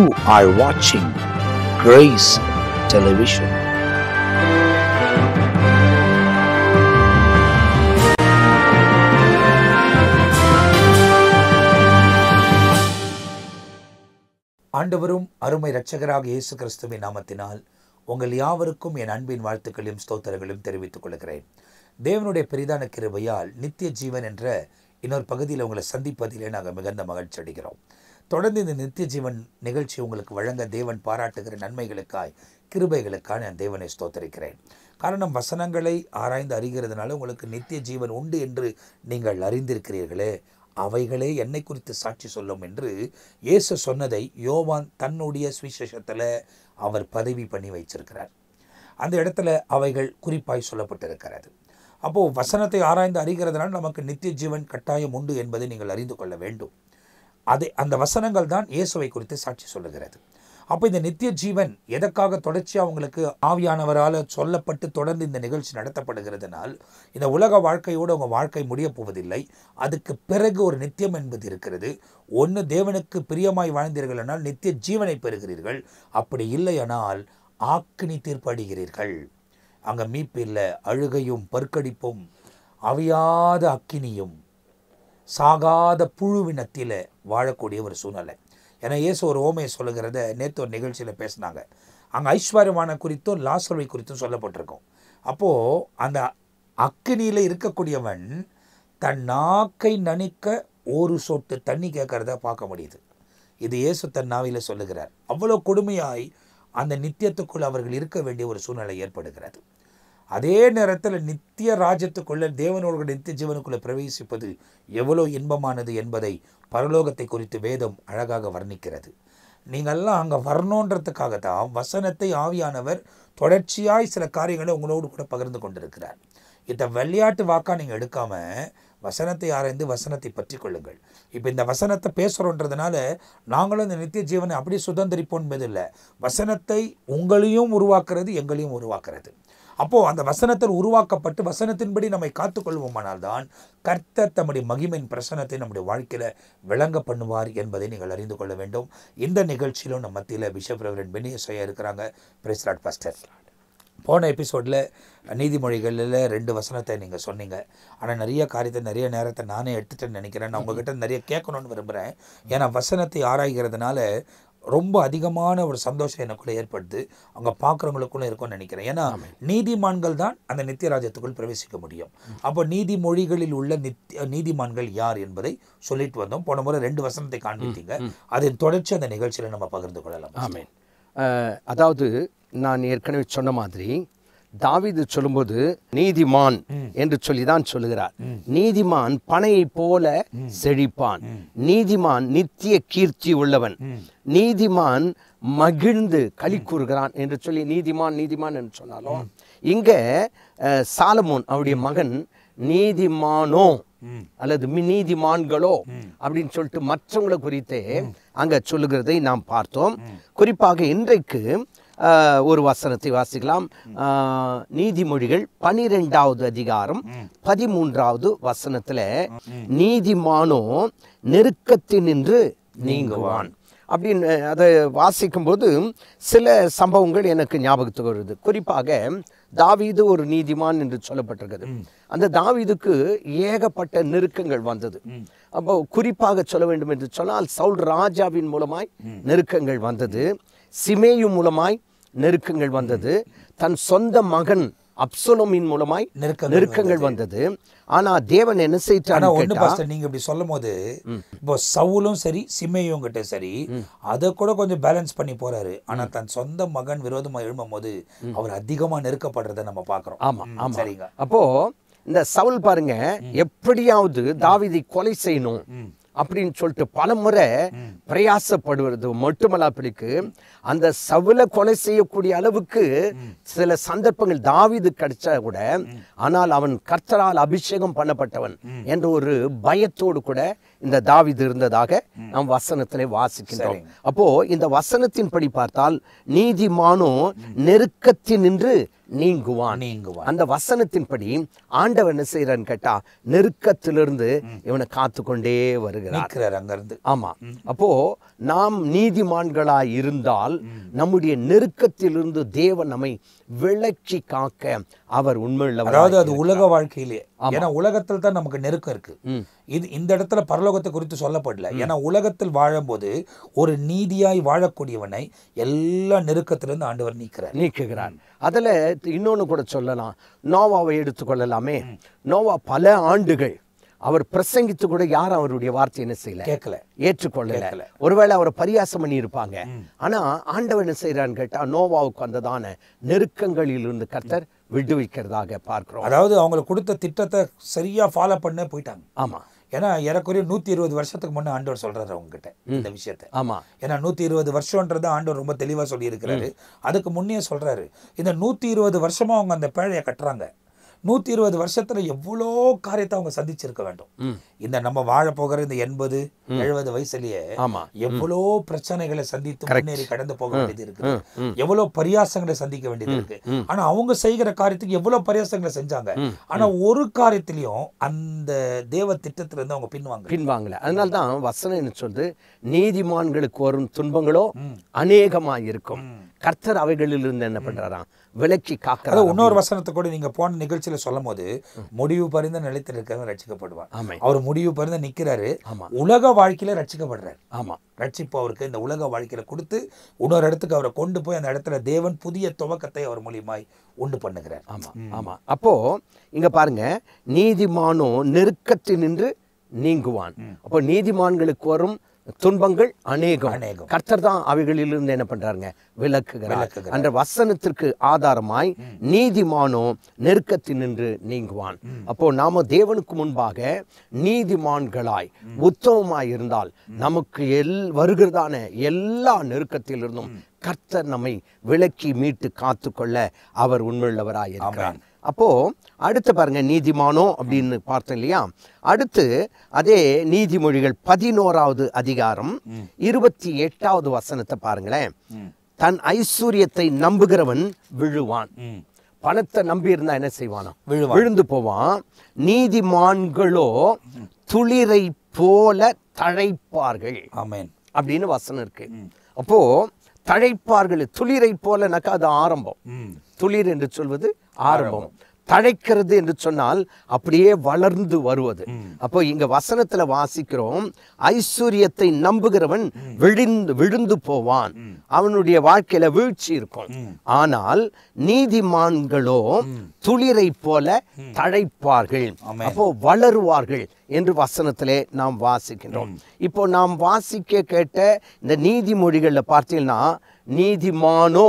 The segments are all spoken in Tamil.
You are watching Grace Television. ஆண்டவரும் அருமை இரட்சகராக இயேசு கிறிஸ்துவின் நாமத்தினால் உங்கள் யாவருக்கும் என் அன்பின் வாழ்த்துக்களையும் ஸ்தோத்திரங்களையும் தெரிவித்துக் கொள்கிறேன் தேவனுடைய பெரிதான கிருபையால் நித்திய ஜீவன் என்ற இன்னொரு பகுதியில் உங்களை சந்திப்பதிலே நாங்கள் மிகுந்த மகிழ்ச்சி அடைகிறோம் தொடர்ந்து இந்த நித்திய ஜீவன் நிகழ்ச்சி உங்களுக்கு வழங்க தேவன் பாராட்டுகிற நன்மைகளுக்காய் கிருபைகளுக்காக நான் தேவனை ஸ்தோத்தரிக்கிறேன் காரணம் வசனங்களை ஆராய்ந்து அறிகிறதுனால உங்களுக்கு நித்திய ஜீவன் உண்டு என்று நீங்கள் அறிந்திருக்கிறீர்களே அவைகளே என்னை குறித்து சாட்சி சொல்லும் என்று இயேசு சொன்னதை யோவான் தன்னுடைய சுவிசேஷத்தில் அவர் பதவி பண்ணி வைச்சிருக்கிறார் அந்த இடத்துல அவைகள் குறிப்பாய் சொல்லப்பட்டிருக்கிறது அப்போது வசனத்தை ஆராய்ந்து அறிகிறதுனால நமக்கு நித்திய ஜீவன் கட்டாயம் உண்டு என்பதை நீங்கள் அறிந்து கொள்ள வேண்டும் அதை அந்த வசனங்கள் தான் இயேசுவை குறித்து சாட்சி சொல்லுகிறது அப்போ இந்த நித்திய ஜீவன் எதற்காக தொடர்ச்சியாக அவங்களுக்கு ஆவியானவரால் சொல்லப்பட்டு தொடர்ந்து இந்த நிகழ்ச்சி நடத்தப்படுகிறதுனால் இந்த உலக வாழ்க்கையோடு அவங்க வாழ்க்கை முடிய போவதில்லை அதுக்கு பிறகு ஒரு நித்தியம் என்பது இருக்கிறது ஒன்று தேவனுக்கு பிரியமாய் வாழ்ந்தீர்கள் ஆனால் நித்திய ஜீவனை பெறுகிறீர்கள் அப்படி இல்லையானால் ஆக்கினி தீர்ப்படுகிறீர்கள் அங்கே மீப்பில்லை அழுகையும் பற்கடிப்பும் அவியாத அக்கினியும் சாகாத புழுவினத்தில் வாழக்கூடிய ஒரு சூழ்நிலை ஏன்னா இயேசு ஒரு ஓமையை சொல்லுகிறத நேற்று ஒரு நிகழ்ச்சியில் பேசினாங்க அங்கே ஐஸ்வர்யமான குறித்தும் லாசர்வை குறித்தும் சொல்லப்பட்டிருக்கும் அப்போது அந்த அக்கினியில் இருக்கக்கூடியவன் தன் நாக்கை நனிக்க ஒரு சொட்டு தண்ணி கேட்குறத பார்க்க முடியுது இது இயேசு தன் நாவில சொல்லுகிறார் அவ்வளோ கொடுமையாய் அந்த நித்தியத்துக்குள் அவர்கள் இருக்க வேண்டிய ஒரு சூழ்நிலை ஏற்படுகிறது அதே நேரத்தில் நித்திய ராஜ்யத்துக்குள்ளே தேவனோட நித்திய ஜீவனுக்குள்ளே பிரவேசிப்பது எவ்வளோ இன்பமானது என்பதை பரலோகத்தை குறித்து வேதம் அழகாக வர்ணிக்கிறது நீங்கள்லாம் அங்கே வரணுன்றதுக்காக தான் வசனத்தை ஆவியானவர் தொடர்ச்சியாய் சில காரியங்களை உங்களோடு கூட பகிர்ந்து கொண்டிருக்கிறார் இந்த விளையாட்டு வாக்காக நீங்கள் எடுக்காமல் வசனத்தை ஆராய்ந்து வசனத்தை பற்றி கொள்ளுங்கள் இப்போ இந்த வசனத்தை பேசுகிறோன்றதுனால நாங்களும் இந்த நித்திய ஜீவனை அப்படியே சுதந்திரிப்போம் என்பது இல்லை வசனத்தை உங்களையும் உருவாக்குறது எங்களையும் உருவாக்குறது அப்போது அந்த வசனத்தில் உருவாக்கப்பட்டு வசனத்தின்படி நம்மை காத்துக்கொள்வோமானால்தான் கர்த்தர் தம்முடைய மகிமையின் பிரசனத்தை நம்முடைய வாழ்க்கையில் விளங்க பண்ணுவார் என்பதை நீங்கள் அறிந்து கொள்ள வேண்டும் இந்த நிகழ்ச்சியிலும் நம்ம மத்தியில் பிஷப் ரெவரன் பெனியசையா இருக்கிறாங்க பிரிஸ்ராட் பஸ்டர் போன எபிசோடில் நீதிமொழிகளில் ரெண்டு வசனத்தை நீங்கள் சொன்னீங்க ஆனால் நிறைய காரியத்தை நிறைய நேரத்தை நானே எடுத்துட்டேன்னு நினைக்கிறேன் நான் உங்ககிட்ட நிறைய கேட்கணும்னு விரும்புகிறேன் ஏன்னா வசனத்தை ஆராய்கிறதுனால ரொம்ப அதிகமான ஒரு சந்தோஷம் எனக்குள்ளே ஏற்படுது அவங்க பார்க்குறவங்களுக்குள்ளே இருக்கும்னு நினைக்கிறேன் ஏன்னா நீதிமான்கள் தான் அந்த நித்தியராஜ்யத்துக்குள் பிரவேசிக்க முடியும் அப்போ நீதிமொழிகளில் உள்ள நித்திய நீதிமான்கள் யார் என்பதை சொல்லிட்டு வந்தோம் போன முறை ரெண்டு வசனத்தை காண்பித்தீங்க அதன் தொடர்ச்சி அந்த நிகழ்ச்சியில் நம்ம பகிர்ந்து கொள்ளலாம் ஆமீன் அதாவது நான் ஏற்கனவே சொன்ன மாதிரி தாவிது சொல்லும்போது நீதிமான் என்று சொல்லி தான் சொல்லுகிறார் நீதிமான் பனையை போல செழிப்பான் நீதிமான் நித்திய கீர்த்தி உள்ளவன் நீதிமான் மகிழ்ந்து களி கூறுகிறான் என்று சொல்லி நீதிமான் நீதிமான் என்று சொன்னாலும் இங்க சாலமோன் அவருடைய மகன் நீதிமானோ அல்லது நீதிமான்களோ அப்படின்னு சொல்லிட்டு மற்றவங்களை குறித்து அங்க சொல்லுகிறதை நாம் பார்த்தோம் குறிப்பாக இன்றைக்கு ஒரு வசனத்தை வாசிக்கலாம் நீதிமொழிகள் பனிரெண்டாவது அதிகாரம் பதிமூன்றாவது வசனத்தில் நீதிமானோ நெருக்கத்தினின்று நீங்குவான் அப்படின்னு அதை வாசிக்கும்போது சில சம்பவங்கள் எனக்கு ஞாபகத்துக்கு வருது குறிப்பாக தாவீது ஒரு நீதிமான் என்று சொல்லப்பட்டிருக்கிறது அந்த தாவீதுக்கு ஏகப்பட்ட நெருக்கங்கள் வந்தது அப்போ குறிப்பாக சொல்ல வேண்டும் என்று சொன்னால் சவுல் ராஜாவின் மூலமாய் நெருக்கங்கள் வந்தது சிமேயு மூலமாய் நெருக்கங்கள் வந்தது தன் சொந்த மகன் அப்சலோமின் மூலமாய் நெருக்கங்கள் வந்தது ஆனா தேவன் என்ன பாஸ்டர் நீங்க இப்படி சொல்லும் போது இப்போ சவுலும் சரி சிமையும் கிட்ட சரி அதை கூட கொஞ்சம் பேலன்ஸ் பண்ணி போறாரு ஆனா தன் சொந்த மகன் விரோதமா எழும்பும் போது அவர் அதிகமா நெருக்கப்படுறதை நம்ம பாக்குறோம் ஆமா ஆமா சரிங்க அப்போ இந்த சவுல் பாருங்க எப்படியாவது தாவிதை கொலை செய்யணும் அப்படின்னு சொல்லிட்டு பல முறை பிரயாசப்படுவது பிடிக்கு அந்த சவுல கொலை செய்யக்கூடிய அளவுக்கு சில சந்தர்ப்பங்கள் தாவிது கிடைச்சா கூட ஆனால் அவன் கர்த்தரால் அபிஷேகம் பண்ணப்பட்டவன் என்ற ஒரு பயத்தோடு கூட இந்த தாவிது இருந்ததாக நாம் வசனத்திலே வாசிக்கின்றோம் அப்போ இந்த வசனத்தின்படி பார்த்தால் நீதிமானோ நெருக்கத்தில் நின்று நீங்குவான் நீங்குவான் அந்த வசனத்தின்படி ஆண்டவன் என்ன கேட்டா நெருக்கத்திலிருந்து இவனை காத்து கொண்டே வருகிறார் அங்கிருந்து ஆமா அப்போ நாம் நீதிமான்களாய் இருந்தால் நம்முடைய நெருக்கத்திலிருந்து தேவன் நம்மை விளக்கி காக்க அவர் உண்மையில் அதாவது அது உலக வாழ்க்கையிலே ஏன்னா உலகத்தில் தான் நமக்கு நெருக்கம் இருக்கு இது இந்த இடத்துல பரலோகத்தை குறித்து சொல்லப்படல ஏன்னா உலகத்தில் வாழும்போது ஒரு நீதியாய் வாழக்கூடியவனை எல்லா நெருக்கத்திலிருந்து ஆண்டவர் நீக்கிறார் நீக்குகிறார் அதில் இன்னொன்று கூட சொல்லலாம் நோவாவை எடுத்துக்கொள்ளலாமே நோவா பல ஆண்டுகள் அவர் பிரசங்கித்து கூட யாரும் அவருடைய வார்த்தை என்ன செய்யல கேட்கல ஏற்றுக்கொள்ளல ஒருவேளை அவரை பரியாசம் பண்ணி இருப்பாங்க ஆனா ஆண்டவன் என்ன செய்யறான்னு கேட்டா நோவாவுக்கு வந்ததான நெருக்கங்களில் இருந்து கர்த்தர் விடுவிக்கிறதாக பார்க்கிறோம் அதாவது அவங்களுக்கு கொடுத்த திட்டத்தை சரியா ஃபாலோ பண்ண போயிட்டாங்க ஆமா ஏன்னா ஏறக்குறைய நூத்தி இருபது வருஷத்துக்கு முன்னே ஆண்டவர் அவங்க கிட்ட இந்த விஷயத்த ஆமா ஏன்னா நூத்தி இருபது வருஷம்ன்றது ஆண்டவர் ரொம்ப சொல்லி இருக்கிறாரு அதுக்கு முன்னே சொல்றாரு இந்த நூத்தி இருபது வருஷமா அவங்க அந்த பேழைய கட்டுறாங்க நூற்றி இருபது வருஷத்தில் எவ்வளோ காரியத்தை அவங்க சந்திச்சிருக்க வேண்டும் இந்த நம்ம வாழ போகிற இந்த எண்பது எழுபது வயசுலயே எவ்வளோ பிரச்சனைகளை சந்தித்து முன்னேறி கடந்து போக வேண்டியது இருக்கு எவ்வளோ பரியாசங்களை சந்திக்க வேண்டியது இருக்கு ஆனால் அவங்க செய்கிற காரியத்துக்கு எவ்வளோ பரியாசங்களை செஞ்சாங்க ஆனால் ஒரு காரியத்திலையும் அந்த தேவ திட்டத்திலிருந்து அவங்க பின்வாங்க பின்வாங்கல அதனால தான் வசனம் சொல்றது நீதிமான்களுக்கு வரும் துன்பங்களோ அநேகமாக இருக்கும் கர்த்தர் அவைகளில் இருந்து என்ன பண்றாராம் விளக்கி காக்க இன்னொரு வசனத்தை கூட நீங்க போன நிகழ்ச்சியில சொல்லும் போது முடிவு பரிந்த நிலைத்தில் இருக்கிறவங்க ரட்சிக்கப்படுவார் அவர் முடிவு பரிந்த நிக்கிறாரு உலக வாழ்க்கையில ரட்சிக்கப்படுறாரு ஆமா ரட்சிப்பு அவருக்கு இந்த உலக வாழ்க்கையில கொடுத்து இன்னொரு இடத்துக்கு அவரை கொண்டு போய் அந்த இடத்துல தேவன் புதிய துவக்கத்தை அவர் மூலியமாய் உண்டு பண்ணுகிறார் ஆமா ஆமா அப்போ இங்க பாருங்க நீதிமானும் நெருக்கத்தில் நின்று நீங்குவான் அப்போ நீதிமான்களுக்கு வரும் துன்பங்கள் அநேகம் அநேகம் கர்த்தர் தான் அவைகளிலிருந்து என்ன பண்றாருங்க விளக்குகிறார் அந்த வசனத்திற்கு ஆதாரமாய் நீதிமானோ நெருக்கத்தில் நின்று நீங்குவான் அப்போ நாம தேவனுக்கு முன்பாக நீதிமான்களாய் உத்தமமாய் இருந்தால் நமக்கு எல் வருகிறதான எல்லா நெருக்கத்திலிருந்தும் கர்த்தர் நம்மை விளக்கி மீட்டு காத்துக்கொள்ள அவர் உண்மையுள்ளவராய் இருக்கிறார் அப்போது அடுத்து பாருங்கள் நீதிமானோ அப்படின்னு பார்த்தோம் இல்லையா அடுத்து அதே நீதிமொழிகள் பதினோராவது அதிகாரம் இருபத்தி எட்டாவது வசனத்தை பாருங்களேன் தன் ஐஸ்வர்யத்தை நம்புகிறவன் விழுவான் பணத்தை நம்பி இருந்தா என்ன செய்வானா விழுந்து போவான் நீதிமான்களோ துளிரை போல தழைப்பார்கள் ஆமேன் அப்படின்னு வசனம் இருக்கு அப்போ தழைப்பார்கள் துளிரை போலனாக்கா அது ஆரம்பம் துளிர் என்று சொல்வது ஆரம்பம் தழைக்கிறது என்று சொன்னால் அப்படியே வளர்ந்து வருவது அப்போ இங்க வசனத்துல வாசிக்கிறோம் ஐஸ்வர்யத்தை நம்புகிறவன் விழுந்து விழுந்து போவான் அவனுடைய வாழ்க்கையில வீழ்ச்சி இருக்கும் ஆனால் நீதிமான்களோ துளிரை போல தழைப்பார்கள் அப்போ வளருவார்கள் என்று வசனத்திலே நாம் வாசிக்கின்றோம் இப்போ நாம் வாசிக்க கேட்ட இந்த நீதிமொழிகள்ல பார்த்தீங்கன்னா நீதிமானோ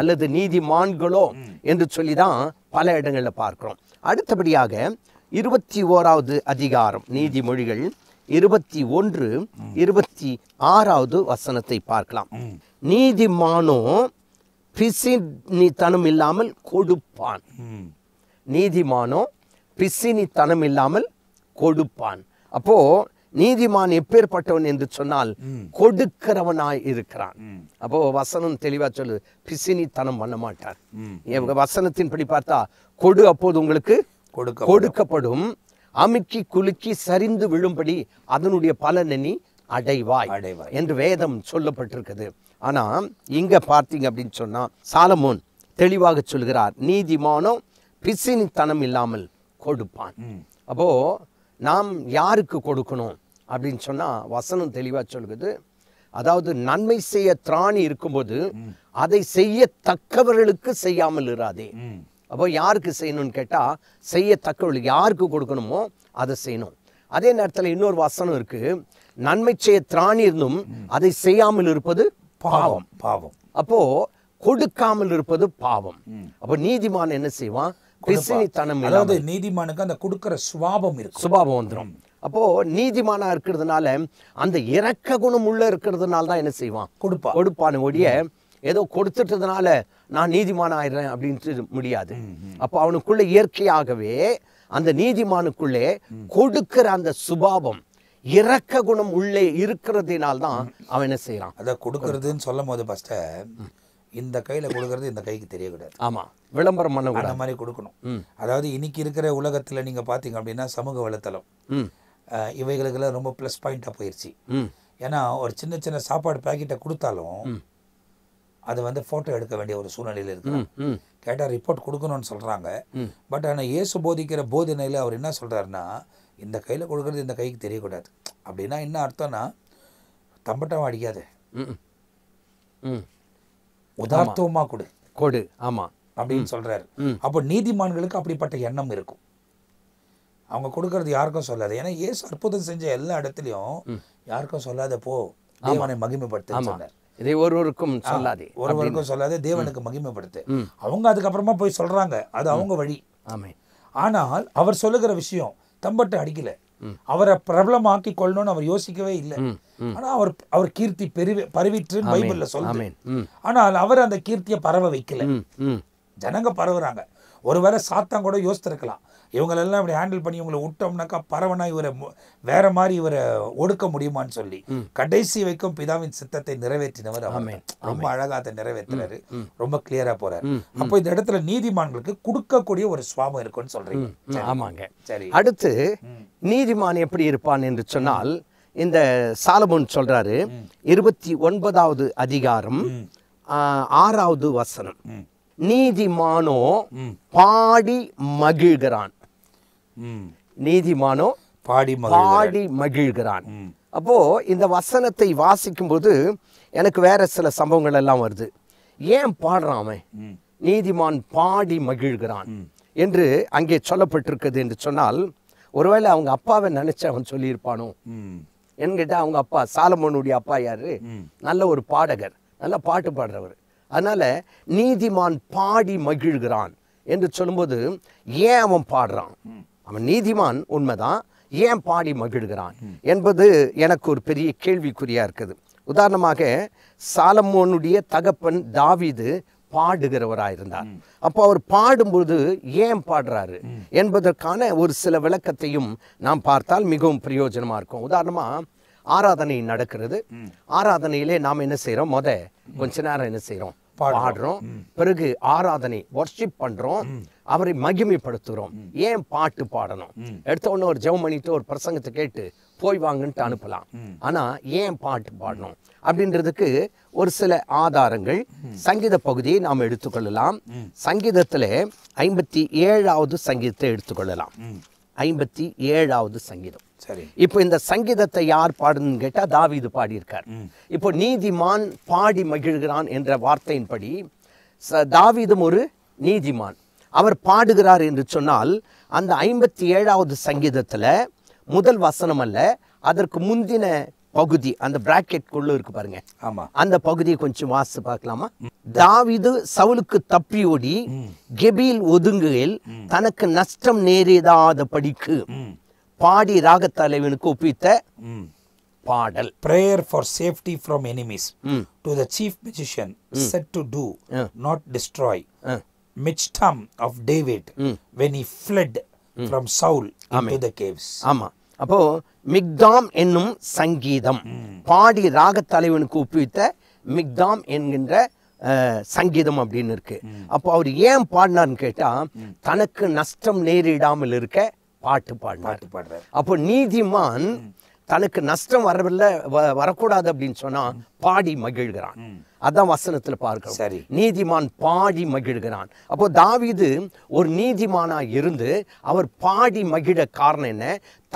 அல்லது நீதிமான்களோ என்று சொல்லி தான் பல இடங்களில் பார்க்குறோம் அடுத்தபடியாக இருபத்தி ஓராவது அதிகாரம் நீதிமொழிகள் இருபத்தி ஒன்று இருபத்தி ஆறாவது வசனத்தை பார்க்கலாம் நீதிமானோ தனம் இல்லாமல் கொடுப்பான் நீதிமானோ தனம் இல்லாமல் கொடுப்பான் அப்போது நீதிமான் எப்பேற்பட்டவன் என்று சொன்னால் கொடுக்கிறவனாய் இருக்கிறான் அப்போ வசனம் தெளிவா சொல்லு பிசினித்தனம் பண்ண மாட்டார் வசனத்தின் படி பார்த்தா கொடு அப்போது உங்களுக்கு கொடுக்கப்படும் அமுக்கி குலுக்கி சரிந்து விழும்படி அதனுடைய பலனை நீ அடைவாய் அடைவாய் என்று வேதம் சொல்லப்பட்டிருக்குது ஆனா இங்க பார்த்தீங்க அப்படின்னு சொன்னா சாலமோன் தெளிவாக சொல்கிறார் நீதிமானம் பிசினித்தனம் இல்லாமல் கொடுப்பான் அப்போ நாம் யாருக்கு கொடுக்கணும் அப்படின்னு சொன்னால் வசனம் தெளிவாக சொல்லுது அதாவது நன்மை செய்ய திராணி இருக்கும்போது அதை செய்ய தக்கவர்களுக்கு செய்யாமல் இராதே அப்போ யாருக்கு செய்யணும்னு கேட்டால் தக்கவர்கள் யாருக்கு கொடுக்கணுமோ அதை செய்யணும் அதே நேரத்தில் இன்னொரு வசனம் இருக்கு நன்மை செய்ய திராணி இருந்தும் அதை செய்யாமல் இருப்பது பாவம் பாவம் அப்போ கொடுக்காமல் இருப்பது பாவம் அப்போ நீதிமான் என்ன செய்வான் அதாவது நீதிமானுக்கு அந்த கொடுக்கிற சுபாவம் இருக்கு சுபாவம் வந்துடும் அப்போது நீதிமானாக இருக்கிறதுனால அந்த இறக்க குணம் உள்ளே இருக்கிறதுனால தான் என்ன செய்வான் கொடுப்பான் கொடுப்பான ஒழிய ஏதோ கொடுத்துட்டதுனால நான் நீதிமான ஆயிடுறேன் அப்படின்ட்டு முடியாது அப்போ அவனுக்குள்ளே இயற்கையாகவே அந்த நீதிமானுக்குள்ளே கொடுக்கிற அந்த சுபாவம் இறக்க குணம் உள்ளே இருக்கிறதுனால்தான் அவன் என்ன செய்யறான் அதை கொடுக்கறதுன்னு சொல்லும் போது ஃபஸ்ட்டு இந்த கையில் கொடுக்கறது இந்த கைக்கு தெரியக்கூடாது ஆமாம் விளம்பரம் பண்ண அந்த மாதிரி கொடுக்கணும் அதாவது இன்னைக்கு இருக்கிற உலகத்தில் நீங்கள் பார்த்தீங்க அப்படின்னா சமூக வலைத்தளம் இவைகளுக்கெல்லாம் ரொம்ப ப்ளஸ் பாயிண்ட்டாக போயிடுச்சு ஏன்னா ஒரு சின்ன சின்ன சாப்பாடு பேக்கெட்டை கொடுத்தாலும் அது வந்து ஃபோட்டோ எடுக்க வேண்டிய ஒரு சூழ்நிலையில் இருக்கு கேட்டால் ரிப்போர்ட் கொடுக்கணும்னு சொல்கிறாங்க பட் ஆனால் இயேசு போதிக்கிற போதனையில் அவர் என்ன சொல்கிறாருன்னா இந்த கையில் கொடுக்குறது இந்த கைக்கு தெரியக்கூடாது அப்படின்னா என்ன அர்த்தம்னா தம்பட்டம் அடிக்காத உதார்த்தமாக கொடு கொடு ஆமாம் அப்படின்னு சொல்கிறாரு அப்போ நீதிமான்களுக்கு அப்படிப்பட்ட எண்ணம் இருக்கும் அவங்க கொடுக்கறது யாருக்கும் சொல்லாது ஏன்னா ஏசு அற்புதம் செஞ்ச எல்லா இடத்துலையும் யாருக்கும் சொல்லாத போ தேவனை மகிமைப்படுத்த இதை ஒருவருக்கும் சொல்லாதே ஒருவருக்கும் சொல்லாதே தேவனுக்கு மகிமைப்படுத்து அவங்க அதுக்கப்புறமா போய் சொல்றாங்க அது அவங்க வழி ஆனால் அவர் சொல்லுகிற விஷயம் தம்பட்டு அடிக்கல அவரை பிரபலமாக்கி கொள்ளணும்னு அவர் யோசிக்கவே இல்லை ஆனா அவர் அவர் கீர்த்தி பெருவி பரவிற்று பைபிள்ல சொல்றேன் ஆனால் அவர் அந்த கீர்த்தியை பரவ வைக்கல ஜனங்க பரவுறாங்க ஒருவேளை சாத்தான் கூட யோசித்திருக்கலாம் இவங்களெல்லாம் இப்படி ஹேண்டில் பண்ணி இவங்களை விட்டோம்னாக்கா பரவனா இவரை வேற மாதிரி இவரை ஒடுக்க முடியுமான்னு சொல்லி கடைசி வைக்கும் பிதாவின் சித்தத்தை நிறைவேற்றினவர் ரொம்ப அழகா அதை நிறைவேற்றினாரு ரொம்ப கிளியரா போறாரு அப்போ இந்த இடத்துல நீதிமான்களுக்கு கொடுக்கக்கூடிய ஒரு சுவாபம் இருக்கும்னு சொல்றீங்க ஆமாங்க சரி அடுத்து நீதிமான் எப்படி இருப்பான் என்று சொன்னால் இந்த சாலமோன் சொல்றாரு இருபத்தி ஒன்பதாவது அதிகாரம் ஆறாவது வசனம் நீதிமானோ பாடி மகிழ்கிறான் நீதிமானோ பாடி பாடி மகிழ்கிறான் அப்போ இந்த வசனத்தை வாசிக்கும்போது எனக்கு வேற சில சம்பவங்கள் எல்லாம் வருது ஏன் பாடுறான் அவன் நீதிமான் பாடி மகிழ்கிறான் என்று அங்கே சொல்லப்பட்டிருக்குது என்று சொன்னால் ஒருவேளை அவங்க அப்பாவை நினைச்சு அவன் சொல்லியிருப்பானோ கேட்டால் அவங்க அப்பா சாலமோனுடைய அப்பா யாரு நல்ல ஒரு பாடகர் நல்ல பாட்டு பாடுறவர் அதனால நீதிமான் பாடி மகிழ்கிறான் என்று சொல்லும்போது ஏன் அவன் பாடுறான் அவன் நீதிமான் உண்மைதான் ஏன் பாடி மகிழ்கிறான் என்பது எனக்கு ஒரு பெரிய கேள்விக்குறியா இருக்குது உதாரணமாக சாலமோனுடைய தகப்பன் தாவிது பாடுகிறவராயிருந்தார் அப்போ அவர் பாடும்பொழுது ஏன் பாடுறாரு என்பதற்கான ஒரு சில விளக்கத்தையும் நாம் பார்த்தால் மிகவும் பிரயோஜனமா இருக்கும் உதாரணமா ஆராதனை நடக்கிறது ஆராதனையிலே நாம் என்ன செய்யறோம் மொத கொஞ்ச நேரம் என்ன செய்யறோம் பாடுறோம் பிறகு ஆராதனை ஒர்ஷிப் பண்றோம் அவரை மகிமைப்படுத்துகிறோம் ஏன் பாட்டு பாடணும் எடுத்த உடனே ஒரு ஜெவம் பண்ணிட்டு ஒரு பிரசங்கத்தை கேட்டு போய் வாங்கன்ட்டு அனுப்பலாம் ஆனா ஏன் பாட்டு பாடணும் அப்படின்றதுக்கு ஒரு சில ஆதாரங்கள் சங்கீத பகுதியை நாம் எடுத்துக்கொள்ளலாம் சங்கீதத்துல ஐம்பத்தி ஏழாவது சங்கீதத்தை எடுத்துக்கொள்ளலாம் ஐம்பத்தி ஏழாவது சங்கீதம் சரி இப்போ இந்த சங்கீதத்தை யார் பாடுன்னு கேட்டால் தாவிது பாடியிருக்கார் இப்போ நீதிமான் பாடி மகிழ்கிறான் என்ற வார்த்தையின்படி தாவிதும் ஒரு நீதிமான் அவர் பாடுகிறார் என்று சொன்னால் அந்த ஐம்பத்தி ஏழாவது சங்கீதத்தில் முதல் வசனம் அல்ல அதற்கு முந்தின பகுதி அந்த பிராக்கெட்குள்ளே இருக்கு பாருங்க ஆமா அந்த பகுதியை கொஞ்சம் வாசி பார்க்கலாமா தாவிது சவுலுக்கு தப்பி ஓடி கெபியில் ஒதுங்குகையில் தனக்கு நஷ்டம் நேரிடாத படிக்கு பாடி ராகத்தலைவனுக்கு ஒப்பித்த பாடல் prayer for safety from enemies to the chief musician set to do not destroy Michtam of David when he fled from Saul to the caves ஆமாம் அப்போ மிக்தாம் என்னும் சங்கீதம் பாடி ராகத்தலைவனுக்கு ஒப்புவித்த மிக்தாம் என்கின்ற சங்கீதம் அப்படின்னு இருக்கு அப்போ அவர் ஏன் பாடினார்னு கேட்டால் தனக்கு நஷ்டம் நேரிடாமல் இருக்க பாட்டு பாடினார் பாடுறார் அப்போ நீதிமான் தனக்கு நஷ்டம் வரவில்லை வரக்கூடாது அப்படின்னு சொன்னா பாடி மகிழ்கிறான் அதான் வசனத்தில் பார்க்கிறோம் சரி நீதிமான் பாடி மகிழ்கிறான் அப்போ தாவிது ஒரு நீதிமானாக இருந்து அவர் பாடி மகிழ காரணம் என்ன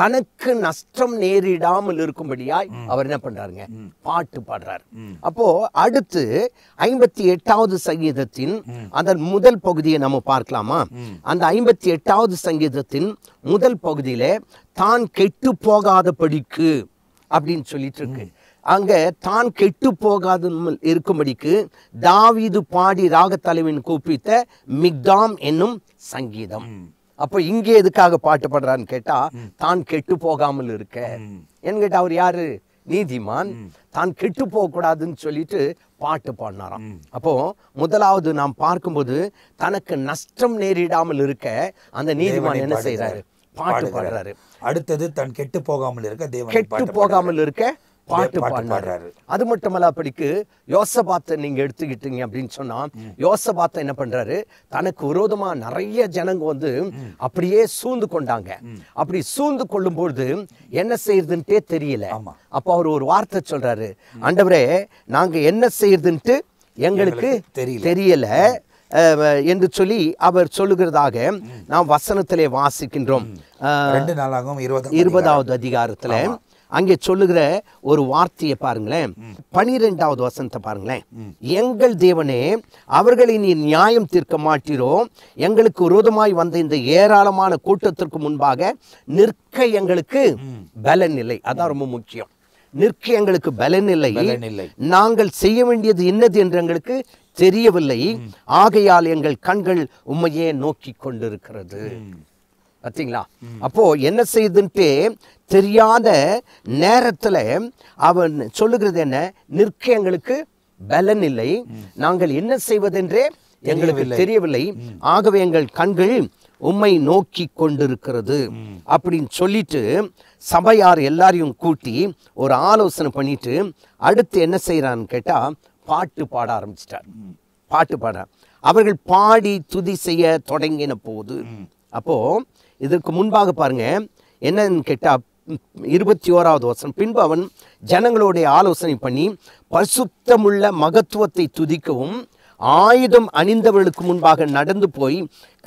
தனக்கு நஷ்டம் நேரிடாமல் இருக்கும்படியாய் அவர் என்ன பண்றாருங்க பாட்டு பாடுறாரு அப்போ அடுத்து ஐம்பத்தி எட்டாவது சங்கீதத்தின் அந்த முதல் பகுதியை நம்ம பார்க்கலாமா அந்த ஐம்பத்தி எட்டாவது சங்கீதத்தின் முதல் பகுதியில தான் கெட்டு போகாதபடிக்கு அப்படின்னு சொல்லிட்டு இருக்கு அங்கே தான் கெட்டு போகாதமல் இருக்கும்படிக்கு தாவீது பாடி ராகத்தலைவின் கூப்பித்த மிக்தாம் என்னும் சங்கீதம் அப்போ இங்கே எதுக்காக பாட்டு பாடுறான்னு கேட்டா தான் கெட்டு போகாமல் இருக்க என்ன கேட்டா அவர் யாரு நீதிமான் தான் கெட்டு போகக்கூடாதுன்னு சொல்லிட்டு பாட்டு பாடினாராம் அப்போ முதலாவது நாம் பார்க்கும்போது தனக்கு நஷ்டம் நேரிடாமல் இருக்க அந்த நீதிமான் என்ன செய்யறாரு பாட்டு பாடுறாரு அடுத்தது தன் கெட்டு போகாமல் இருக்க கெட்டு போகாமல் இருக்க பாட்டு பாடுறாரு அது மட்டுமல்ல அப்படிக்கு யோசபாத்தை நீங்க எடுத்துக்கிட்டீங்க அப்படின்னு சொன்னா யோசபாத்த என்ன பண்றாரு தனக்கு விரோதமா நிறைய ஜனங்க வந்து அப்படியே சூழ்ந்து கொண்டாங்க அப்படி சூழ்ந்து கொள்ளும் பொழுது என்ன செய்யறதுன்ட்டே தெரியல அப்ப அவர் ஒரு வார்த்தை சொல்றாரு அண்டவரே நாங்க என்ன செய்யறதுன்ட்டு எங்களுக்கு தெரியல என்று சொல்லி அவர் சொல்லுகிறதாக நாம் வசனத்திலே வாசிக்கின்றோம் இருபதாவது அதிகாரத்துல அங்கே சொல்லுகிற ஒரு வார்த்தையை பாருங்களேன் பனிரெண்டாவது வசனத்தை பாருங்களேன் எங்கள் தேவனே அவர்களை நீ நியாயம் தீர்க்க மாட்டீரோ எங்களுக்கு விரோதமாய் வந்த இந்த ஏராளமான கூட்டத்திற்கு முன்பாக நிற்க எங்களுக்கு பலன் இல்லை அதான் ரொம்ப முக்கியம் நிற்க எங்களுக்கு பலன் இல்லை நாங்கள் செய்ய வேண்டியது என்னது என்று எங்களுக்கு தெரியவில்லை ஆகையால் எங்கள் கண்கள் உண்மையே நோக்கி கொண்டிருக்கிறது பார்த்தீங்களா அப்போ என்ன செய்யுதுன்ட்டு தெரியாத நேரத்தில் அவன் சொல்லுகிறது என்ன நிற்க எங்களுக்கு பலன் இல்லை நாங்கள் என்ன செய்வதென்றே எங்களுக்கு தெரியவில்லை ஆகவே எங்கள் கண்கள் உம்மை நோக்கி கொண்டிருக்கிறது அப்படின்னு சொல்லிட்டு சபையார் எல்லாரையும் கூட்டி ஒரு ஆலோசனை பண்ணிட்டு அடுத்து என்ன செய்யறான்னு கேட்டா பாட்டு பாட ஆரம்பிச்சிட்டார் பாட்டு பாட அவர்கள் பாடி துதி செய்ய தொடங்கின போது அப்போது இதற்கு முன்பாக பாருங்கள் என்னன்னு கேட்டால் இருபத்தி ஓராவது வருஷம் பின்பு அவன் ஜனங்களுடைய ஆலோசனை பண்ணி பரிசுத்தமுள்ள மகத்துவத்தை துதிக்கவும் ஆயுதம் அணிந்தவர்களுக்கு முன்பாக நடந்து போய்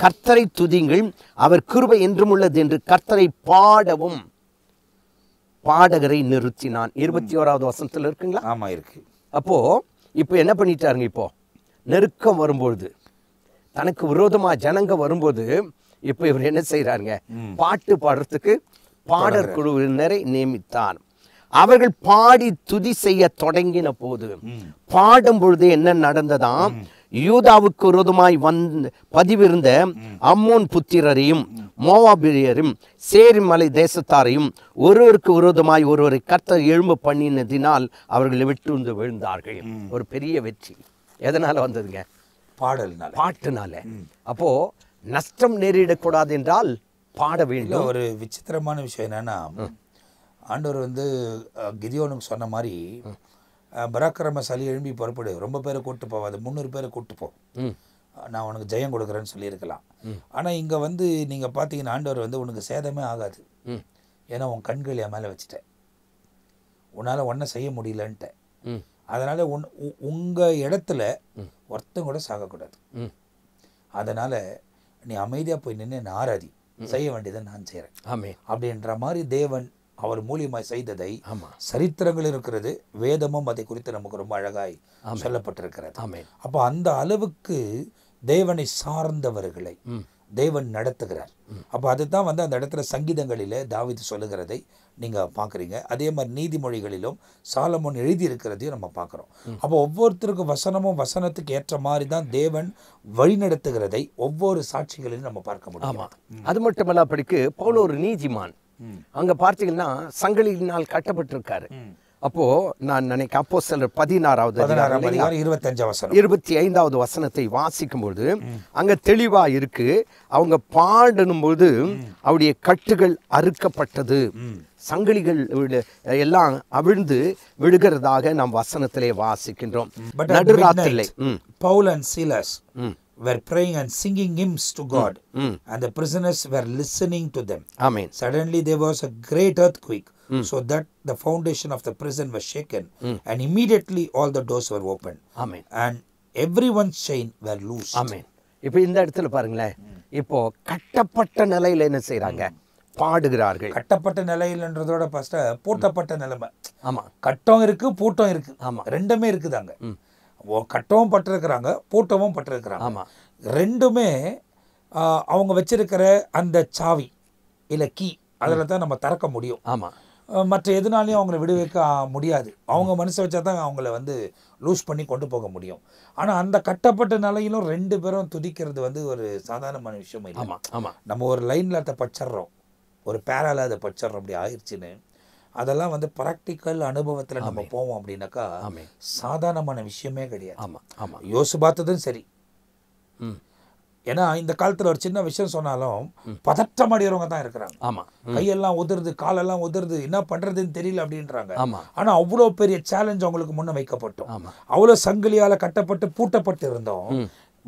கர்த்தரை துதிங்கள் அவர் கிருபை என்றும் உள்ளது என்று கர்த்தரை பாடவும் பாடகரை நிறுத்தினான் இருபத்தி ஓராவது வசனத்தில் இருக்குங்களா ஆமா இருக்கு அப்போது இப்போ என்ன பண்ணிட்டாருங்க இப்போ நெருக்கம் வரும்பொழுது தனக்கு விரோதமா ஜனங்க வரும்போது இப்போ இவர் என்ன செய்கிறாருங்க பாட்டு பாடுறதுக்கு பாடற் குழுவினரை நியமித்தார் அவர்கள் பாடி துதி செய்ய தொடங்கின போது பாடும் பொழுது என்ன நடந்ததாம் யூதாவுக்கு விரோதமாய் வந் பதிவிருந்த அம்மோன் புத்திரரையும் மோவாபிரியரும் சேரிமலை தேசத்தாரையும் ஒருவருக்கு விரோதமாய் ஒருவரை கத்த எழும்பு பண்ணினதினால் அவர்களை விட்டு வந்து விழுந்தார்கள் ஒரு பெரிய வெற்றி எதனால வந்ததுங்க பாடல் பாட்டுனால அப்போ நஷ்டம் நேரிடக்கூடாது என்றால் பாட வேண்டும் ஒரு விசித்திரமான விஷயம் என்னென்னா ஆண்டவர் வந்து கிதியோனுக்கு சொன்ன மாதிரி சளி எழும்பி புறப்படு ரொம்ப பேரை கூட்டு போவாது முந்நூறு பேரை கூட்டு போ நான் உனக்கு ஜெயம் கொடுக்குறேன்னு சொல்லியிருக்கலாம் ஆனால் இங்கே வந்து நீங்கள் பார்த்தீங்கன்னா ஆண்டவர் வந்து உனக்கு சேதமே ஆகாது ஏன்னா உன் கண்கள் என் மேலே வச்சுட்டேன் உன்னால் ஒன்றை செய்ய முடியலன்ட்டேன் அதனால் உன் உங்கள் இடத்துல ஒருத்தங்கூட கூட சாகக்கூடாது அதனால் நீ அமைதியாக போய் நின்று என்ன ஆராதி செய்ய வேண்டியதை நான் செய்கிறேன் அப்படின்ற மாதிரி தேவன் அவர் மூலியமாய் செய்ததை சரித்திரங்கள் இருக்கிறது வேதமும் அதை குறித்து நமக்கு ரொம்ப அழகாய் சொல்லப்பட்டிருக்கிறது அப்போ அந்த அளவுக்கு தேவனை சார்ந்தவர்களை தேவன் நடத்துகிறார் அப்போ அதுதான் வந்து அந்த இடத்துல சங்கீதங்களில் தாவிது சொல்லுகிறதை நீங்கள் பார்க்குறீங்க அதே மாதிரி நீதிமொழிகளிலும் சாலமோன் எழுதியிருக்கிறதையும் நம்ம பார்க்குறோம் அப்போ ஒவ்வொருத்தருக்கும் வசனமும் வசனத்துக்கு ஏற்ற மாதிரி தான் தேவன் வழிநடத்துகிறதை ஒவ்வொரு சாட்சிகளிலும் நம்ம பார்க்க முடியும் அது மட்டுமல்ல அப்படிக்கு பவுல் ஒரு நீதிமான் அங்கே பார்த்தீங்கன்னா சங்கலினால் கட்டப்பட்டிருக்காரு அப்போது நான் நினைக்க அப்போ சிலர் பதினாறாவது வசனம் இருபத்தி ஐந்தாவது வசனத்தை வாசிக்கும்போது அங்கே தெளிவாக இருக்கு அவங்க பாடணும்போது அவருடைய கட்டுகள் அறுக்கப்பட்டது சங்கிலிகள் எல்லாம் அவிழ்ந்து விழுகிறதாக நாம் வசனத்திலே வாசிக்கின்றோம் நடுராத்திரி Paul and Silas were praying and singing hymns to God, mm. and the prisoners were listening to them. Amen. Suddenly there was a great earthquake, mm. so that the foundation of the prison was shaken, mm. and immediately all the doors were opened. Amen. And everyone's chain were loosed. Amen. இப்போ இந்த இடத்துல பாருங்களேன் இப்போ கட்டப்பட்ட நிலையில என்ன செய்யறாங்க பாடுகிறார்கள் கட்டப்பட்ட நிலையிலன்றதோட ஃபர்ஸ்ட் பூட்டப்பட்ட நிலைமை ஆமா கட்டம் இருக்கு பூட்டம் இருக்கு ஆமா ரெண்டுமே இருக்குதாங்க கட்டவும் பட்டிருக்கிறாங்க பூட்டவும் பட்டிருக்கிறாங்க ஆமாம் ரெண்டுமே அவங்க வச்சிருக்கிற அந்த சாவி இல்லை கீ அதில் தான் நம்ம திறக்க முடியும் ஆமாம் மற்ற எதுனாலையும் அவங்கள விடுவிக்க முடியாது அவங்க மனசை வச்சா தான் அவங்கள வந்து லூஸ் பண்ணி கொண்டு போக முடியும் ஆனால் அந்த கட்டப்பட்ட நிலையிலும் ரெண்டு பேரும் துதிக்கிறது வந்து ஒரு சாதாரணமான விஷயம் இல்லை நம்ம ஒரு லைனில் அதை பச்சிட்றோம் ஒரு பேரால அதை பச்சிட்றோம் அப்படி ஆயிடுச்சுன்னு அதெல்லாம் வந்து ப்ராக்டிக்கல் அனுபவத்தில் நம்ம போவோம் அப்படின்னாக்கா சாதாரணமான விஷயமே கிடையாது ஆமாம் ஆமாம் யோசி பார்த்ததும் சரி ஏன்னா இந்த காலத்தில் ஒரு சின்ன விஷயம் சொன்னாலும் பதற்றம் அடையிறவங்க தான் இருக்கிறாங்க ஆமாம் கையெல்லாம் உதிருது காலெல்லாம் உதிருது என்ன பண்ணுறதுன்னு தெரியல அப்படின்றாங்க ஆனால் அவ்வளோ பெரிய சேலஞ்ச் அவங்களுக்கு முன்ன வைக்கப்பட்டோம் அவ்வளோ சங்கிலியால் கட்டப்பட்டு பூட்டப்பட்டு இருந்தோம்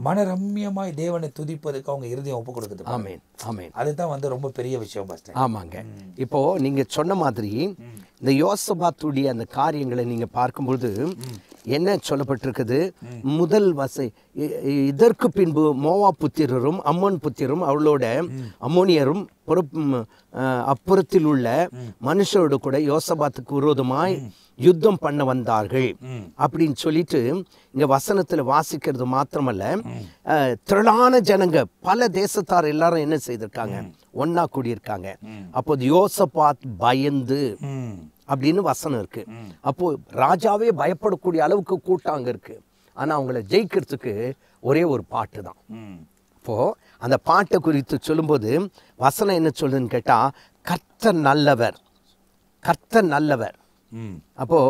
மனரம்யமாய் தேவனை துதிப்பதுக்கு அவங்க இறுதியை ஒப்பு கொடுக்குது ஆமேன் ஆமேன் அதுதான் வந்து ரொம்ப பெரிய விஷயம் பாஸ்டர் ஆமாங்க இப்போ நீங்க சொன்ன மாதிரி இந்த யோசபாத்துடைய அந்த காரியங்களை நீங்க பார்க்கும்போது என்ன சொல்லப்பட்டிருக்குது முதல் வசை இதற்கு பின்பு மோவா புத்திரரும் அம்மன் புத்திரரும் அவளோட அம்மோனியரும் புற அப்புறத்தில் உள்ள மனுஷரோடு கூட யோசபாத்துக்கு விரோதமாய் யுத்தம் பண்ண வந்தார்கள் அப்படின்னு சொல்லிட்டு இங்கே வசனத்தில் வாசிக்கிறது மாத்திரமல்ல திரளான ஜனங்க பல தேசத்தார் எல்லாரும் என்ன செய்திருக்காங்க ஒன்னா கூடியிருக்காங்க அப்போது யோசபாத் பயந்து அப்படின்னு வசனம் இருக்கு அப்போ ராஜாவே பயப்படக்கூடிய அளவுக்கு கூட்டாங்க இருக்கு ஆனால் அவங்கள ஜெயிக்கிறதுக்கு ஒரே ஒரு பாட்டு தான் இப்போ அந்த பாட்டை குறித்து சொல்லும்போது வசனம் என்ன சொல்லுதுன்னு கேட்டால் கர்த்தர் நல்லவர் கர்த்தர் நல்லவர் அப்போ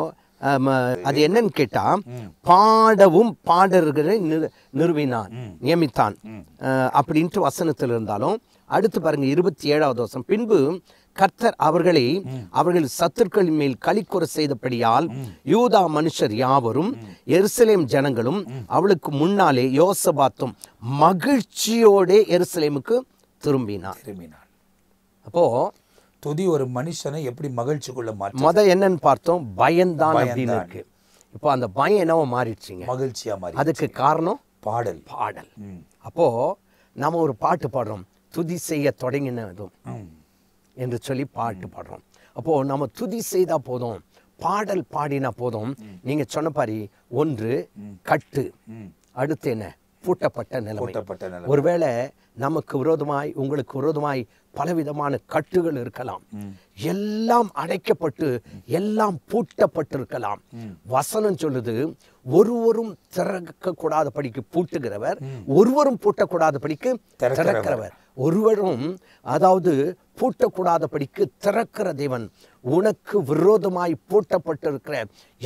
அது என்னன்னு கேட்டால் பாடவும் பாடர்களை நிறு நிறுவினான் நியமித்தான் அப்படின்ட்டு வசனத்தில் இருந்தாலும் அடுத்து பாருங்க இருபத்தி ஏழாவது வருஷம் பின்பு கர்த்தர் அவர்களை அவர்கள் சத்துருக்கள் மேல் கலிக்குற செய்தபடியால் யூதா மனுஷர் யாவரும் எருசலேம் ஜனங்களும் அவளுக்கு முன்னாலே யோசபாத்தும் மகிழ்ச்சியோட எருசலேமுக்கு திரும்பினார் திரும்பினார் அப்போ துதி ஒரு மனுஷனை எப்படி மகிழ்ச்சி கொள்ள மாட்டோம் என்னன்னு பார்த்தோம் பயம்தான் அப்படின்னு இருக்கு இப்போ அந்த பயம் என்னவோ மாறிடுச்சிங்க மகிழ்ச்சியாக மாறி அதுக்கு காரணம் பாடல் பாடல் அப்போது நம்ம ஒரு பாட்டு பாடுறோம் துதி செய்ய தொடங்கினதும் என்று சொல்லி பாட்டு பாடுறோம் அப்போது நம்ம துதி செய்தால் போதும் பாடல் பாடினா போதும் நீங்கள் சொன்ன பாரி ஒன்று கட்டு அடுத்து என்ன பூட்டப்பட்ட நிலை ஒருவேளை நமக்கு விரோதமாய் உங்களுக்கு விரோதமாய் பலவிதமான கட்டுகள் இருக்கலாம் எல்லாம் அடைக்கப்பட்டு எல்லாம் பூட்டப்பட்டிருக்கலாம் வசனம் சொல்லுது ஒருவரும் திறக்க கூடாத படிக்கு பூட்டுகிறவர் ஒருவரும் பூட்டக்கூடாத படிக்கு திறக்கிறவர் ஒருவரும் அதாவது பூட்டக்கூடாத படிக்கு திறக்கிற தேவன் உனக்கு விரோதமாய் பூட்டப்பட்டிருக்கிற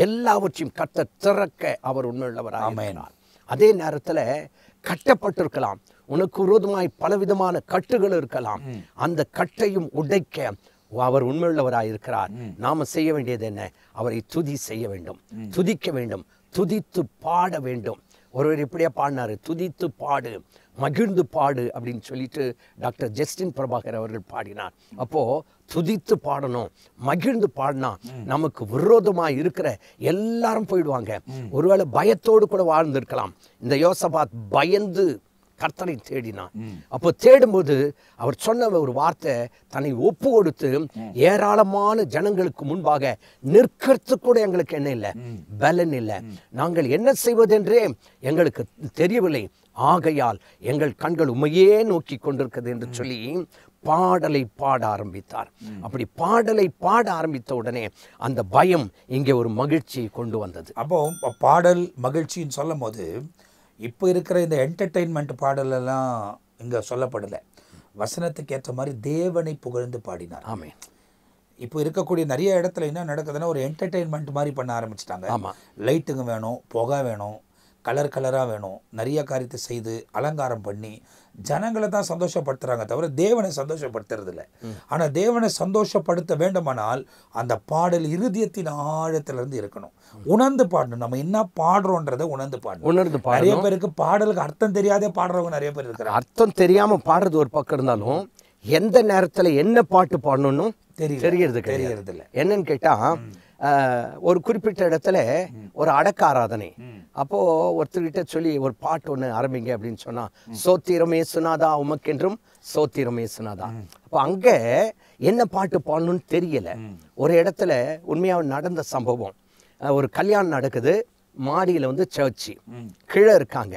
எல்லாவற்றையும் கத்த திறக்க அவர் உண்மையுள்ளவர் அமையினார் அதே நேரத்தில் கட்டப்பட்டிருக்கலாம் உனக்கு விரோதமாய் பலவிதமான கட்டுகள் இருக்கலாம் அந்த கட்டையும் உடைக்க அவர் உண்மையுள்ளவராக இருக்கிறார் நாம செய்ய வேண்டியது என்ன அவரை துதி செய்ய வேண்டும் துதிக்க வேண்டும் துதித்து பாட வேண்டும் ஒருவர் இப்படியே பாடினாரு துதித்து பாடு மகிழ்ந்து பாடு அப்படின்னு சொல்லிட்டு டாக்டர் ஜஸ்டின் பிரபாகர் அவர்கள் பாடினார் அப்போ துதித்து பாடணும் மகிழ்ந்து பாடினா நமக்கு விரோதமா இருக்கிற எல்லாரும் போயிடுவாங்க ஒருவேளை பயத்தோடு கூட வாழ்ந்திருக்கலாம் இந்த யோசபாத் பயந்து கர்த்தனை தேடினா அப்போ தேடும்போது அவர் சொன்ன ஒரு வார்த்தை தன்னை ஒப்பு கொடுத்து ஏராளமான ஜனங்களுக்கு முன்பாக நிற்கிறது கூட எங்களுக்கு என்ன இல்லை பலன் இல்லை நாங்கள் என்ன செய்வதென்றே எங்களுக்கு தெரியவில்லை ஆகையால் எங்கள் கண்கள் உமையே நோக்கி கொண்டிருக்கிறது என்று சொல்லி பாடலை பாட ஆரம்பித்தார் அப்படி பாடலை பாட ஆரம்பித்த உடனே அந்த பயம் இங்கே ஒரு மகிழ்ச்சியை கொண்டு வந்தது அப்போ பாடல் மகிழ்ச்சின்னு சொல்லும் போது இப்போ இருக்கிற இந்த என்டர்டெயின்மெண்ட் பாடலெல்லாம் இங்கே சொல்லப்படலை வசனத்துக்கு ஏற்ற மாதிரி தேவனை புகழ்ந்து பாடினார் ஆமே இப்போ இருக்கக்கூடிய நிறைய இடத்துல என்ன நடக்குதுன்னா ஒரு என்டர்டெயின்மெண்ட் மாதிரி பண்ண ஆரம்பிச்சிட்டாங்க ஆமாம் லைட்டுங்க வேணும் புகை வேணும் கலர் கலராக வேணும் நிறைய காரியத்தை செய்து அலங்காரம் பண்ணி ஜனங்களை தான் சந்தோஷப்படுத்துகிறாங்க தவிர தேவனை சந்தோஷப்படுத்துறதில்ல ஆனால் தேவனை சந்தோஷப்படுத்த வேண்டுமானால் அந்த பாடல் இருதயத்தின் ஆழத்திலிருந்து இருக்கணும் உணர்ந்து பாடணும் நம்ம என்ன பாடுறோன்றதை உணர்ந்து பாடணும் உணர்ந்து நிறைய பேருக்கு பாடலுக்கு அர்த்தம் தெரியாதே பாடுறவங்க நிறைய பேர் இருக்கிறாங்க அர்த்தம் தெரியாமல் பாடுறது ஒரு பக்கம் இருந்தாலும் எந்த நேரத்தில் என்ன பாட்டு பாடணும்னு தெரியறது தெரியறது இல்லை என்னன்னு கேட்டால் ஒரு குறிப்பிட்ட இடத்துல ஒரு அடக்க ஆராதனை அப்போ ஒருத்தர்கிட்ட சொல்லி ஒரு பாட்டு ஒன்று ஆரம்பிங்க அப்படின்னு சொன்னா சோத்திரமே சுனாதா உமக்கென்றும் சோத்திரமே சுனாதா அப்போ அங்க என்ன பாட்டு பாடணும்னு தெரியல ஒரு இடத்துல உண்மையாக நடந்த சம்பவம் ஒரு கல்யாணம் நடக்குது மாடியில் வந்து சர்ச்சு கீழே இருக்காங்க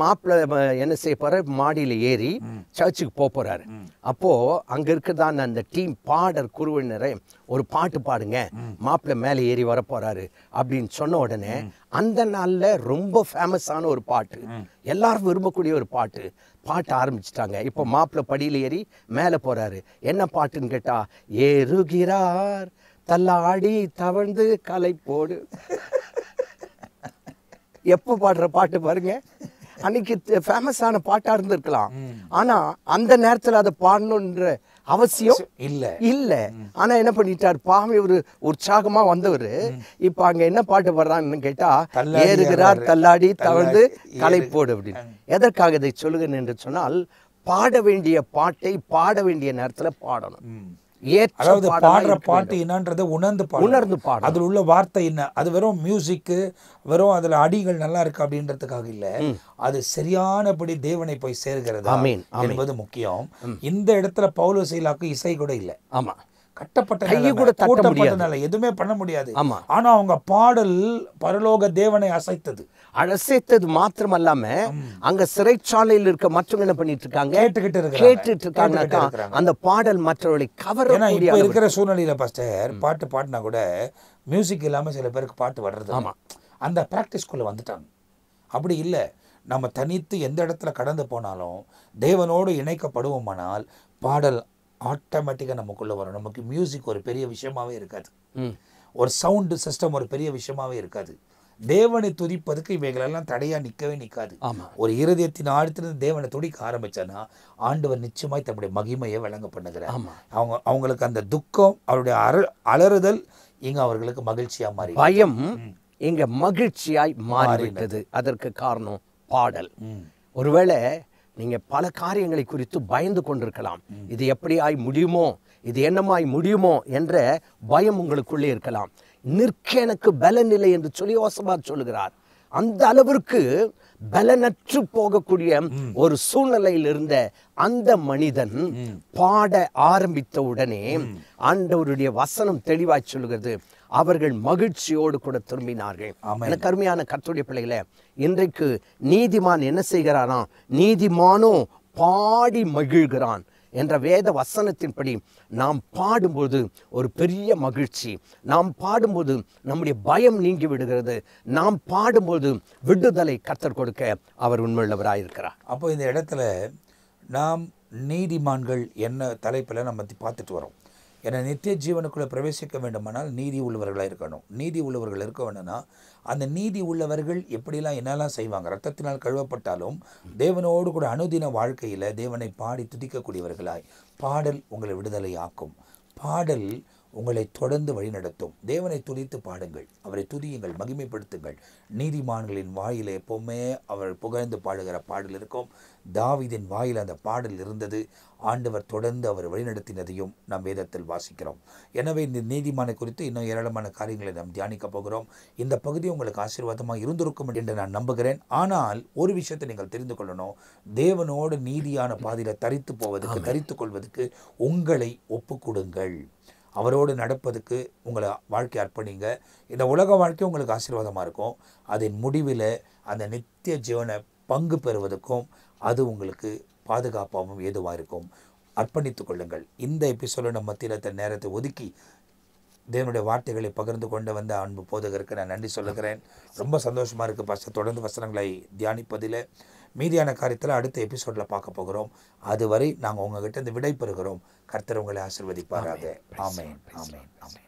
மாப்பிள்ள என்ன செய்ய போற மாடியில் ஏறி சர்ச்சுக்கு போக போகிறாரு அப்போது அங்கே இருக்கிறதான அந்த டீம் பாடர் குருவினரை ஒரு பாட்டு பாடுங்க மாப்பிள்ளை மேலே ஏறி வர போறாரு அப்படின்னு சொன்ன உடனே அந்த நாளில் ரொம்ப ஃபேமஸான ஒரு பாட்டு எல்லாரும் விரும்பக்கூடிய ஒரு பாட்டு பாட்டு ஆரம்பிச்சிட்டாங்க இப்போ மாப்பிள்ளை படியில் ஏறி மேலே போகிறாரு என்ன பாட்டுன்னு கேட்டால் ஏறுகிறார் தள்ளாடி தவழ்ந்து கலை போடு எப்போ பாடுற பாட்டு பாருங்க அன்னைக்கு ஃபேமஸான பாட்டா இருந்திருக்கலாம் ஆனா அந்த நேரத்துல அதை பாடணுன்ற அவசியம் இல்ல இல்ல ஆனா என்ன பண்ணிட்டார் பாம்பு ஒரு உற்சாகமா வந்தவர் இப்ப அங்க என்ன பாட்டு பாடுறான்னு கேட்டா ஏறுகிறார் தள்ளாடி தவழ்ந்து களை போடு அப்படின்னு எதற்காக இதை சொல்லுங்க என்று சொன்னால் பாட வேண்டிய பாட்டை பாட வேண்டிய நேரத்துல பாடணும் அதாவது பாடுற பாட்டு என்னன்றதை உணர்ந்து உணர்ந்து பாடு அதில் உள்ள வார்த்தை என்ன அது வெறும் மியூசிக்கு வெறும் அதில் அடிகள் நல்லா இருக்கு அப்படின்றதுக்காக இல்லை அது சரியானபடி தேவனை போய் சேர்கிறது என்பது முக்கியம் இந்த இடத்துல பவுலோ சீலாக்கு இசை கூட இல்லை ஆமாம் கட்டப்பட்ட கையை கூட தட்ட எதுவுமே பண்ண முடியாது ஆமா ஆனா அவங்க பாடல் பரலோக தேவனை அசைத்தது அசைத்தது மாத்திரம் அல்லாம அங்க சிறைச்சாலையில் இருக்க மற்றவங்க என்ன பண்ணிட்டு இருக்காங்க கேட்டுக்கிட்டு இருக்காங்க கேட்டுட்டு இருக்காங்க அந்த பாடல் மற்றவர்களை கவர் இப்ப இருக்கிற சூழ்நிலையில பாஸ்டர் பாட்டு பாடினா கூட மியூசிக் இல்லாம சில பேருக்கு பாட்டு வர்றது ஆமா அந்த குள்ள வந்துட்டாங்க அப்படி இல்லை நம்ம தனித்து எந்த இடத்துல கடந்து போனாலும் தேவனோடு இணைக்கப்படுவோமானால் பாடல் ஆட்டோமேட்டிக்காக நமக்குள்ளே வரும் நமக்கு மியூசிக் ஒரு பெரிய விஷயமாகவே இருக்காது ஒரு சவுண்டு சிஸ்டம் ஒரு பெரிய விஷயமாகவே இருக்காது தேவனை துதிப்பதுக்கு இவைகளெல்லாம் தடையாக நிற்கவே நிற்காது ஒரு இருதயத்தின் ஆழத்திலிருந்து தேவனை துடிக்க ஆரம்பித்தானா ஆண்டவர் நிச்சயமாய் தம்முடைய மகிமையை வழங்க பண்ணுகிறார் அவங்க அவங்களுக்கு அந்த துக்கம் அவருடைய அற அலறுதல் இங்கே அவர்களுக்கு மகிழ்ச்சியாக மாறி பயம் இங்கே மகிழ்ச்சியாய் மாறிவிட்டது அதற்கு காரணம் பாடல் ஒருவேளை நீங்கள் பல காரியங்களை குறித்து பயந்து கொண்டிருக்கலாம் இது எப்படி ஆய் முடியுமோ இது என்னமாய் முடியுமோ என்ற பயம் உங்களுக்குள்ளே இருக்கலாம் நிற்க எனக்கு பலன் இல்லை என்று சொல்லி ஓசபார் சொல்லுகிறார் அந்த அளவிற்கு பலனற்று போகக்கூடிய ஒரு சூழ்நிலையில் இருந்த அந்த மனிதன் பாட ஆரம்பித்த உடனே ஆண்டவருடைய வசனம் தெளிவாய் சொல்லுகிறது அவர்கள் மகிழ்ச்சியோடு கூட திரும்பினார்கள் எனக்கு அருமையான கத்துடைய பிள்ளைகளை இன்றைக்கு நீதிமான் என்ன செய்கிறானா நீதிமானோ பாடி மகிழ்கிறான் என்ற வேத வசனத்தின்படி நாம் பாடும்போது ஒரு பெரிய மகிழ்ச்சி நாம் பாடும்போது நம்முடைய பயம் நீங்கி விடுகிறது நாம் பாடும்போது விடுதலை கத்தர் கொடுக்க அவர் உண்மையுள்ளவராயிருக்கிறார் அப்போ இந்த இடத்துல நாம் நீதிமான்கள் என்ன தலைப்பில் நம்ம பார்த்துட்டு வரோம் ஏன்னா நித்திய ஜீவனுக்குள்ளே பிரவேசிக்க வேண்டுமானால் நீதி உள்ளவர்களாக இருக்கணும் நீதி உள்ளவர்கள் இருக்க வேண்டும்னா அந்த நீதி உள்ளவர்கள் எப்படிலாம் என்னெல்லாம் செய்வாங்க ரத்தத்தினால் கழுவப்பட்டாலும் தேவனோடு கூட அனுதின வாழ்க்கையில் தேவனை பாடி துதிக்கக்கூடியவர்களாய் பாடல் உங்களை விடுதலை ஆக்கும் பாடல் உங்களை தொடர்ந்து வழிநடத்தும் தேவனை துதித்து பாடுங்கள் அவரை துதியுங்கள் மகிமைப்படுத்துங்கள் நீதிமான்களின் வாயில் எப்போவுமே அவர் புகழ்ந்து பாடுகிற பாடல் இருக்கும் தாவிதின் வாயில் அந்த பாடல் இருந்தது ஆண்டவர் தொடர்ந்து அவர் வழிநடத்தினதையும் நம் வேதத்தில் வாசிக்கிறோம் எனவே இந்த நீதிமான குறித்து இன்னும் ஏராளமான காரியங்களை நாம் தியானிக்க போகிறோம் இந்த பகுதி உங்களுக்கு ஆசீர்வாதமாக இருந்திருக்கும் என்று நான் நம்புகிறேன் ஆனால் ஒரு விஷயத்தை நீங்கள் தெரிந்து கொள்ளணும் தேவனோடு நீதியான பாதையில் தரித்து போவதற்கு தரித்து கொள்வதற்கு உங்களை ஒப்புக்கொடுங்கள் அவரோடு நடப்பதுக்கு உங்களை வாழ்க்கை அர்ப்பணிங்க இந்த உலக வாழ்க்கை உங்களுக்கு ஆசீர்வாதமாக இருக்கும் அதன் முடிவில் அந்த நித்திய ஜீவனை பங்கு பெறுவதற்கும் அது உங்களுக்கு பாதுகாப்பாகவும் ஏதுவாக இருக்கும் அர்ப்பணித்து கொள்ளுங்கள் இந்த எபிசோட நம்ம தீரத்த நேரத்தை ஒதுக்கி தேவனுடைய வார்த்தைகளை பகிர்ந்து கொண்டு வந்த அன்பு போதகருக்கு நான் நன்றி சொல்லுகிறேன் ரொம்ப சந்தோஷமாக இருக்குது பச தொடர்ந்து வசனங்களை தியானிப்பதில் மீதியான காரியத்தில் அடுத்த எபிசோடில் பார்க்க போகிறோம் அதுவரை நாங்கள் உங்ககிட்ட இந்த விடை பெறுகிறோம் கர்த்தர் உங்களை ஆசிர்வதிப்பாராக ஆமேன் ஆமேன் ஆமேன்